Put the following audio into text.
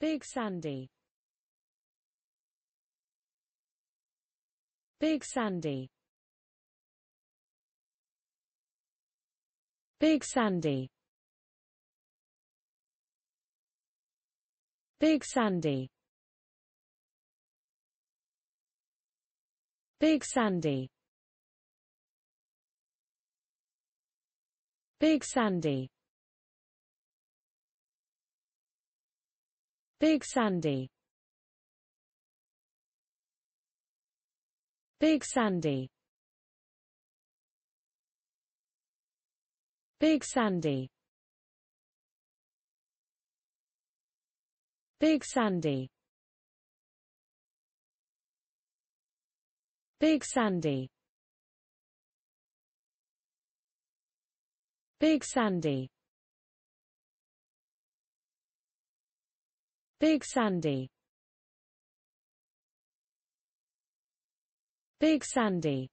Big Sandy Big Sandy Big Sandy Big Sandy Big Sandy Big Sandy Big Sandy Big Sandy Big Sandy Big Sandy Big Sandy Big Sandy Big Sandy Big Sandy